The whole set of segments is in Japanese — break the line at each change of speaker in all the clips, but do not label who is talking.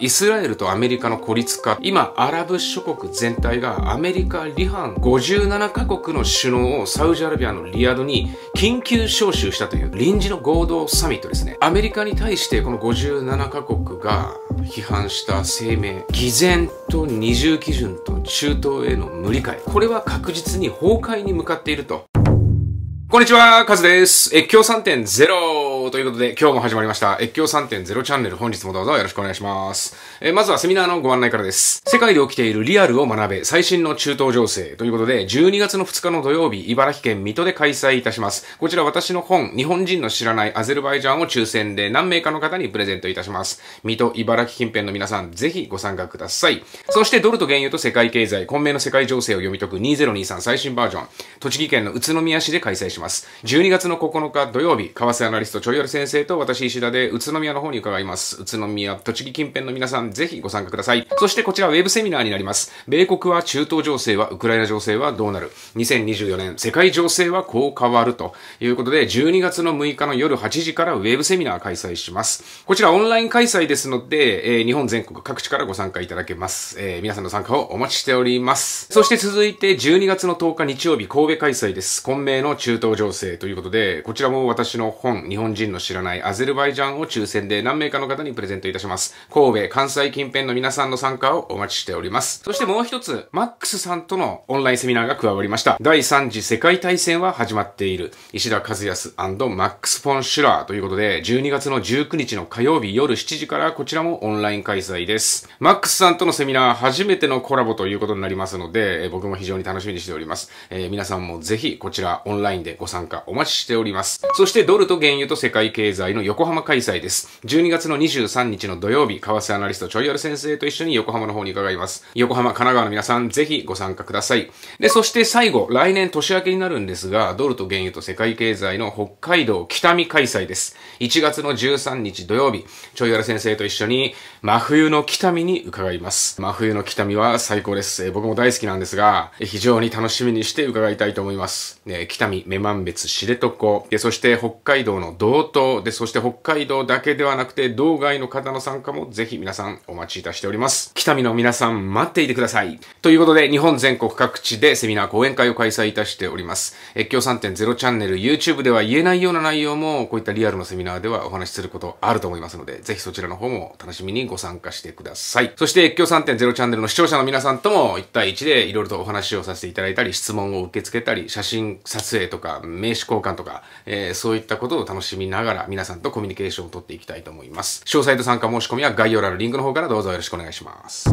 イスラエルとアメリカの孤立化、今、アラブ諸国全体がアメリカ離反57カ国の首脳をサウジアラビアのリヤドに緊急招集したという臨時の合同サミットですね。アメリカに対してこの57カ国が批判した声明、偽善と二重基準と中東への無理解。これは確実に崩壊に向かっていると。こんにちは、カズです。え、共産点ゼロということで、今日も始まりました、越境3.0チャンネル、本日もどうぞよろしくお願いします。えー、まずはセミナーのご案内からです。世界で起きているリアルを学べ、最新の中東情勢ということで、12月の2日の土曜日、茨城県水戸で開催いたします。こちら私の本、日本人の知らないアゼルバイジャンを抽選で何名かの方にプレゼントいたします。水戸、茨城近辺の皆さん、ぜひご参加ください。そして、ドルと原油と世界経済、混迷の世界情勢を読み解く2023最新バージョン、栃木県の宇都宮市で開催します。12月の9日土曜日、為替アナリストちょい夜先生と私石田で宇都宮の方に伺います。宇都宮、栃木近辺の皆さん、ぜひご参加ください。そしてこちらウェブセミナーになります。米国は中東情勢は、ウクライナ情勢はどうなる ?2024 年、世界情勢はこう変わるということで、12月の6日の夜8時からウェブセミナー開催します。こちらオンライン開催ですので、えー、日本全国各地からご参加いただけます。えー、皆さんの参加をお待ちしております。そして続いて12月の10日日曜日神戸開催です。混迷の中東情勢ということで、こちらも私の本、日本人人の知らないアゼルバイジャンを抽選で何名かの方にプレゼントいたします。神戸、関西近辺の皆さんの参加をお待ちしております。そしてもう一つ、マックスさんとのオンラインセミナーが加わりました。第3次世界大戦は始まっている。石田和康マックス・フォン・シュラーということで、12月の19日の火曜日夜7時からこちらもオンライン開催です。マックスさんとのセミナー初めてのコラボということになりますので、え僕も非常に楽しみにしております。えー、皆さんもぜひこちらオンラインでご参加お待ちしております。そしてドルと原油と世界界経済の横浜開催です。12月の23日の土曜日、為替アナリストちょいやる先生と一緒に横浜の方に伺います。横浜、神奈川の皆さん、ぜひご参加ください。で、そして最後、来年年明けになるんですが、ドルと原油と世界経済の北海道北見開催です。1月の13日土曜日、ちょいある先生と一緒に真冬の北見に伺います。真冬の北見は最高です。僕も大好きなんですが、非常に楽しみにして伺いたいと思います。ね、北見、目満別、知床、そして北海道の道東で、そして北海道だけではなくて、道外の方の参加もぜひ皆さんお待ちいたしております。北見の皆さん待っていてください。ということで、日本全国各地でセミナー講演会を開催いたしております。越境3.0チャンネル YouTube では言えないような内容も、こういったリアルのセミナーではお話しすることあると思いますので、ぜひそちらの方も楽しみにご参加してください。そして、越境3.0チャンネルの視聴者の皆さんとも1対1でいろいろとお話をさせていただいたり、質問を受け付けたり、写真撮影とか、名刺交換とか、えー、そういったことを楽しみなながら皆さんとコミュニケーションをとっていきたいと思います。詳細と参加申し込みは概要欄のリンクの方からどうぞよろしくお願いします。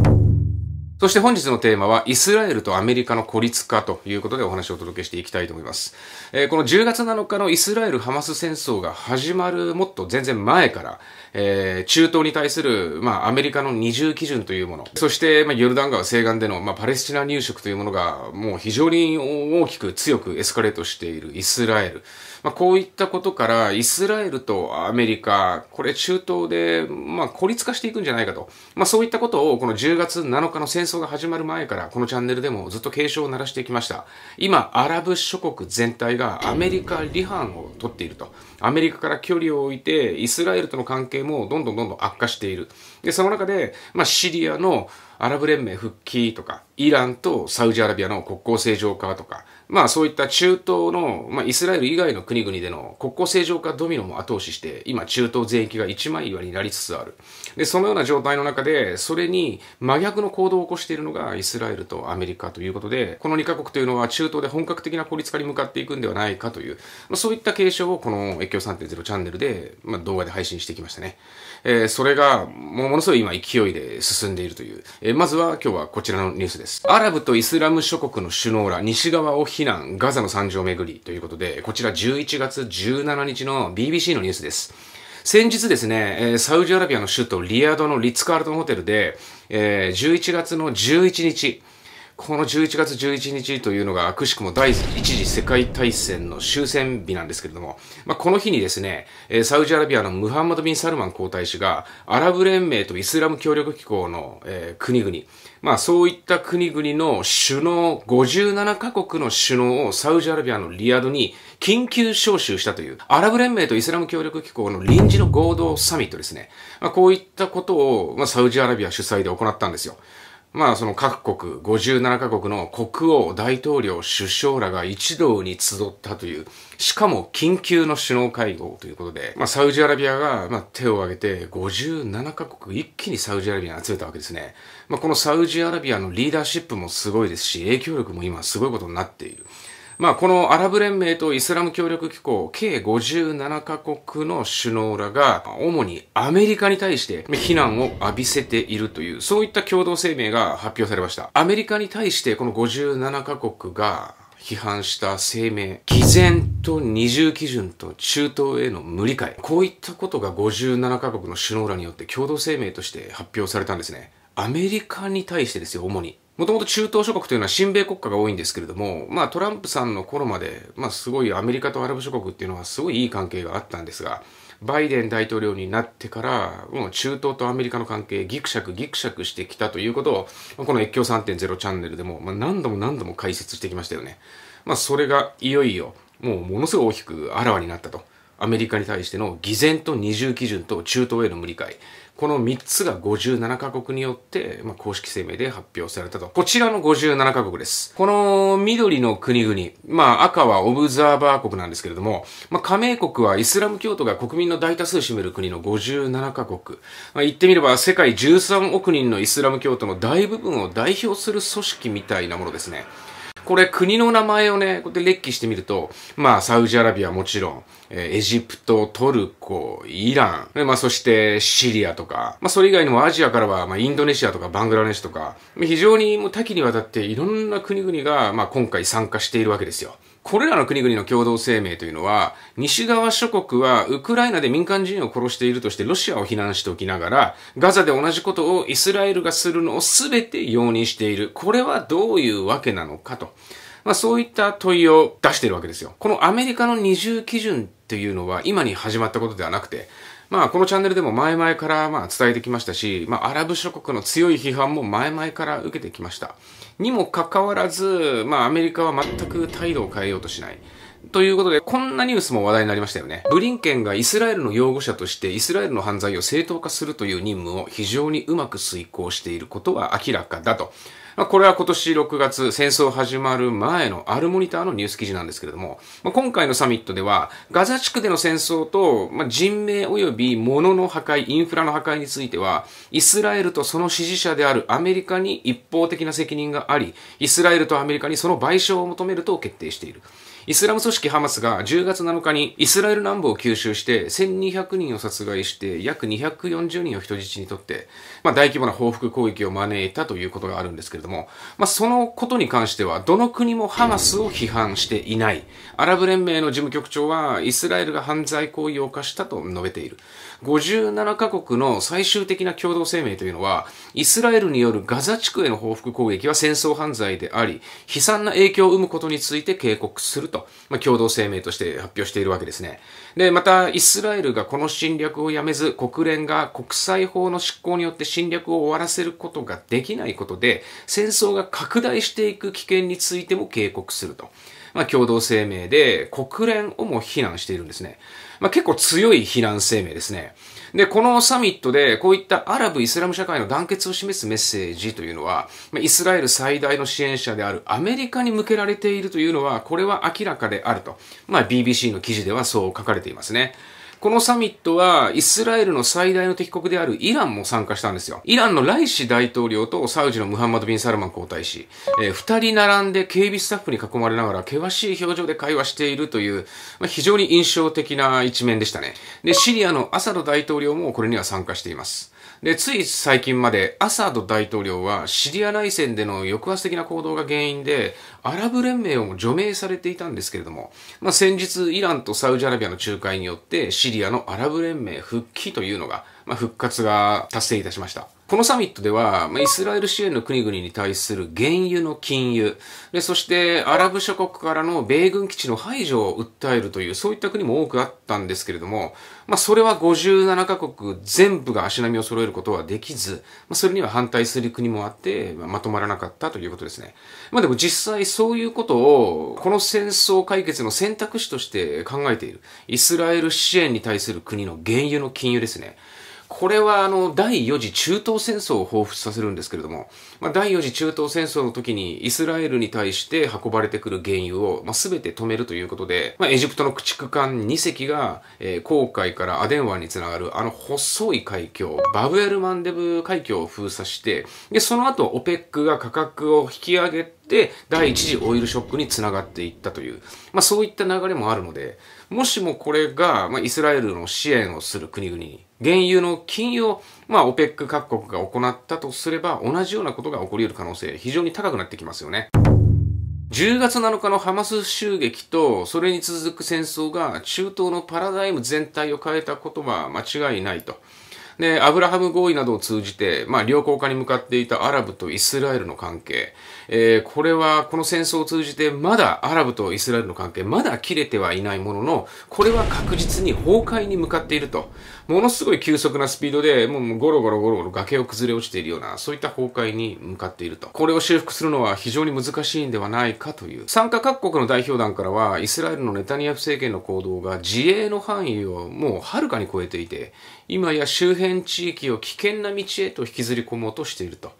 そして本日のテーマは、イスラエルとアメリカの孤立化ということでお話をお届けしていきたいと思います。えー、この10月7日のイスラエル・ハマス戦争が始まるもっと全然前から、えー、中東に対する、まあ、アメリカの二重基準というもの、そして、まあ、ヨルダン川西岸での、まあ、パレスチナ入植というものが、もう非常に大きく強くエスカレートしているイスラエル。まあ、こういったことから、イスラエルとアメリカ、これ中東で、まあ、孤立化していくんじゃないかと。まあ、そういったことを、この10月7日の戦争が始まる前から、このチャンネルでもずっと警鐘を鳴らしてきました。今、アラブ諸国全体がアメリカ離反を取っていると。アメリカから距離を置いて、イスラエルとの関係もどんどんどんどん悪化しているで、その中で、まあ、シリアのアラブ連盟復帰とか、イランとサウジアラビアの国交正常化とか、まあそういった中東の、まあイスラエル以外の国々での国交正常化ドミノも後押しして、今中東全域が一枚岩になりつつある。で、そのような状態の中で、それに真逆の行動を起こしているのがイスラエルとアメリカということで、この2カ国というのは中東で本格的な孤立化に向かっていくんではないかという、まあそういった警鐘をこの越境3.0チャンネルで、まあ動画で配信してきましたね。えー、それが、もものすごい今勢いで進んでいるという、えー、まずは今日はこちらのニュースです。アラブとイスラム諸国の首脳ら西側を非難、ガザの惨状をめぐりということで、こちら11月17日の BBC のニュースです。先日ですね、サウジアラビアの首都リヤドのリッツカールトンホテルで、え11月の11日、この11月11日というのが、くしくも第1次世界大戦の終戦日なんですけれども、まあ、この日にですね、サウジアラビアのムハンマド・ビン・サルマン皇太子が、アラブ連盟とイスラム協力機構の、国々、まあ、そういった国々の首脳、57カ国の首脳をサウジアラビアのリヤドに緊急招集したという、アラブ連盟とイスラム協力機構の臨時の合同サミットですね。まあ、こういったことを、まあ、サウジアラビア主催で行ったんですよ。まあその各国、57カ国の国王、大統領、首相らが一堂に集ったという、しかも緊急の首脳会合ということで、まあサウジアラビアが、まあ、手を挙げて57カ国一気にサウジアラビアに集めたわけですね。まあこのサウジアラビアのリーダーシップもすごいですし、影響力も今すごいことになっている。まあ、このアラブ連盟とイスラム協力機構、計57カ国の首脳らが、主にアメリカに対して非難を浴びせているという、そういった共同声明が発表されました。アメリカに対してこの57カ国が、批判した声明、偽善と二重基準と中東への無理解。こういったことが57カ国の首脳らによって共同声明として発表されたんですね。アメリカに対してですよ、主に。もともと中東諸国というのは親米国家が多いんですけれども、まあトランプさんの頃まで、まあすごいアメリカとアラブ諸国っていうのはすごいいい関係があったんですが、バイデン大統領になってから、もう中東とアメリカの関係ギクシャクギクシャクしてきたということを、この越境3.0チャンネルでも、まあ、何度も何度も解説してきましたよね。まあそれがいよいよ、もうものすごい大きくあらわになったと。アメリカに対しての偽善と二重基準と中東への無理解この3つが57カ国によって、まあ、公式声明で発表されたと。こちらの57カ国です。この緑の国々、まあ赤はオブザーバー国なんですけれども、まあ、加盟国はイスラム教徒が国民の大多数占める国の57カ国。まあ、言ってみれば世界13億人のイスラム教徒の大部分を代表する組織みたいなものですね。これ国の名前をね、こうやって列記してみると、まあサウジアラビアはもちろん、えエジプト、トルコ、イラン、まあ、そしてシリアとか、まあ、それ以外にもアジアからは、まあ、インドネシアとかバングラデシュとか、非常にもう多岐にわたっていろんな国々が、まあ、今回参加しているわけですよ。これらの国々の共同声明というのは、西側諸国はウクライナで民間人を殺しているとしてロシアを非難しておきながら、ガザで同じことをイスラエルがするのを全て容認している。これはどういうわけなのかと。まあそういった問いを出しているわけですよ。このアメリカの二重基準とていうのは今に始まったことではなくて、まあこのチャンネルでも前々からまあ伝えてきましたし、まあアラブ諸国の強い批判も前々から受けてきました。にもかかわらず、まあアメリカは全く態度を変えようとしない。ということで、こんなニュースも話題になりましたよね。ブリンケンがイスラエルの擁護者としてイスラエルの犯罪を正当化するという任務を非常にうまく遂行していることは明らかだと。まあ、これは今年6月、戦争始まる前のアルモニターのニュース記事なんですけれども、まあ、今回のサミットでは、ガザ地区での戦争と、まあ、人命及び物の破壊、インフラの破壊については、イスラエルとその支持者であるアメリカに一方的な責任があり、イスラエルとアメリカにその賠償を求めると決定している。イスラム組織ハマスが10月7日にイスラエル南部を吸収して1200人を殺害して約240人を人質にとって、まあ、大規模な報復攻撃を招いたということがあるんですけれども、まあ、そのことに関してはどの国もハマスを批判していない。アラブ連盟の事務局長はイスラエルが犯罪行為を犯したと述べている。57カ国の最終的な共同声明というのは、イスラエルによるガザ地区への報復攻撃は戦争犯罪であり、悲惨な影響を生むことについて警告するとと、まあ、共同声明として発表しているわけですね。で、また、イスラエルがこの侵略をやめず、国連が国際法の執行によって侵略を終わらせることができないことで、戦争が拡大していく危険についても警告すると。まあ、共同声明で国連をも非難しているんですね。まあ、結構強い非難声明ですね。で、このサミットで、こういったアラブ・イスラム社会の団結を示すメッセージというのは、イスラエル最大の支援者であるアメリカに向けられているというのは、これは明らかであると。まあ、BBC の記事ではそう書かれていますね。このサミットはイスラエルの最大の敵国であるイランも参加したんですよ。イランのライシ大統領とサウジのムハンマド・ビン・サルマン皇太子、えー、二人並んで警備スタッフに囲まれながら険しい表情で会話しているという、まあ、非常に印象的な一面でしたね。で、シリアのアサド大統領もこれには参加しています。で、つい最近までアサド大統領はシリア内戦での抑圧的な行動が原因でアラブ連盟を除名されていたんですけれども、まあ、先日イランとサウジアラビアの仲介によってシリアのアラブ連盟復帰というのがまあ、復活が達成いたしました。このサミットでは、まあ、イスラエル支援の国々に対する原油の禁輸、でそしてアラブ諸国からの米軍基地の排除を訴えるという、そういった国も多くあったんですけれども、まあ、それは57カ国全部が足並みを揃えることはできず、まあ、それには反対する国もあって、まあ、まとまらなかったということですね。まあ、でも実際そういうことを、この戦争解決の選択肢として考えている、イスラエル支援に対する国の原油の禁輸ですね。これはあの第4次中東戦争を彷彿させるんですけれども、まあ、第4次中東戦争の時にイスラエルに対して運ばれてくる原油を、まあ、全て止めるということで、まあ、エジプトの駆逐艦2隻が、えー、航海からアデン湾につながるあの細い海峡バブエルマンデブ海峡を封鎖してでその後オペックが価格を引き上げて、第一次オイルショックにつながっていったという、まあそういった流れもあるので、もしもこれが、まあ、イスラエルの支援をする国々に、原油の禁輸を、まあ、オペック各国が行ったとすれば、同じようなことが起こり得る可能性、非常に高くなってきますよね。10月7日のハマス襲撃と、それに続く戦争が中東のパラダイム全体を変えたことは間違いないと。で、アブラハム合意などを通じて、まあ、良好化に向かっていたアラブとイスラエルの関係、えー、これは、この戦争を通じて、まだアラブとイスラエルの関係、まだ切れてはいないものの、これは確実に崩壊に向かっていると。ものすごい急速なスピードで、もうゴロゴロゴロゴロ崖を崩れ落ちているような、そういった崩壊に向かっていると。これを修復するのは非常に難しいんではないかという。参加各国の代表団からは、イスラエルのネタニヤフ政権の行動が自衛の範囲をもうはるかに超えていて、今や周辺地域を危険な道へと引きずり込もうとしていると。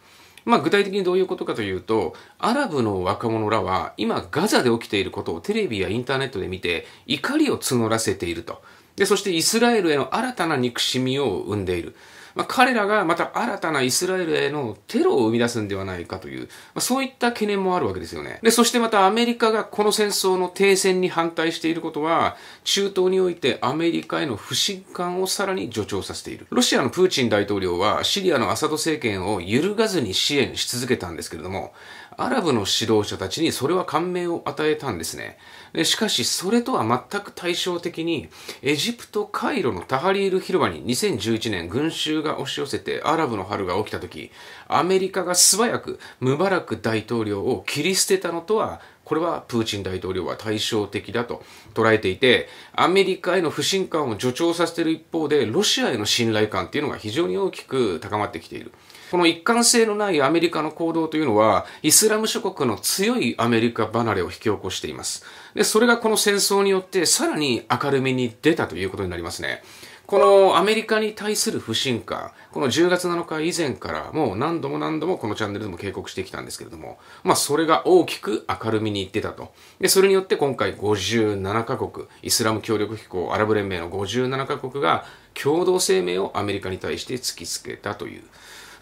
まあ、具体的にどういうことかというと、アラブの若者らは今ガザで起きていることをテレビやインターネットで見て怒りを募らせていると。で、そしてイスラエルへの新たな憎しみを生んでいる。まあ、彼らがまた新たなイスラエルへのテロを生み出すんではないかという、まあ、そういった懸念もあるわけですよね。で、そしてまたアメリカがこの戦争の停戦に反対していることは、中東においてアメリカへの不信感をさらに助長させている。ロシアのプーチン大統領はシリアのアサド政権を揺るがずに支援し続けたんですけれども、アラブの指導者たちにそれは感銘を与えたんですね。でしかし、それとは全く対照的に、エジプト・カイロのタハリール広場に2011年群衆が押し寄せてアラブの春が起きた時、アメリカが素早くムバラク大統領を切り捨てたのとはこれはプーチン大統領は対照的だと捉えていて、アメリカへの不信感を助長させている一方で、ロシアへの信頼感っていうのが非常に大きく高まってきている。この一貫性のないアメリカの行動というのは、イスラム諸国の強いアメリカ離れを引き起こしています。で、それがこの戦争によってさらに明るみに出たということになりますね。このアメリカに対する不信感、この10月7日以前からもう何度も何度もこのチャンネルでも警告してきたんですけれども、まあそれが大きく明るみに出たと。で、それによって今回57カ国、イスラム協力機構、アラブ連盟の57カ国が共同声明をアメリカに対して突きつけたという。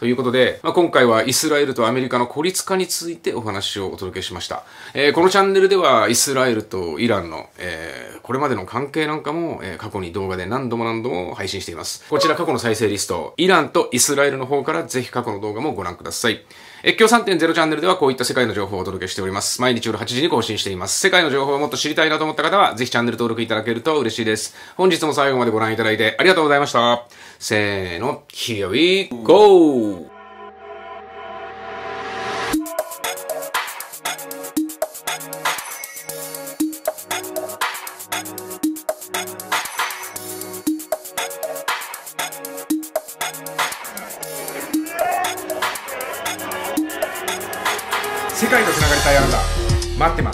ということで、まあ、今回はイスラエルとアメリカの孤立化についてお話をお届けしました。えー、このチャンネルではイスラエルとイランの、えー、これまでの関係なんかも、えー、過去に動画で何度も何度も配信しています。こちら過去の再生リスト、イランとイスラエルの方からぜひ過去の動画もご覧ください。越境3.0チャンネルではこういった世界の情報をお届けしております。毎日夜8時に更新しています。世界の情報をもっと知りたいなと思った方は、ぜひチャンネル登録いただけると嬉しいです。本日も最後までご覧いただいてありがとうございました。せーの、Here we go! 待ってます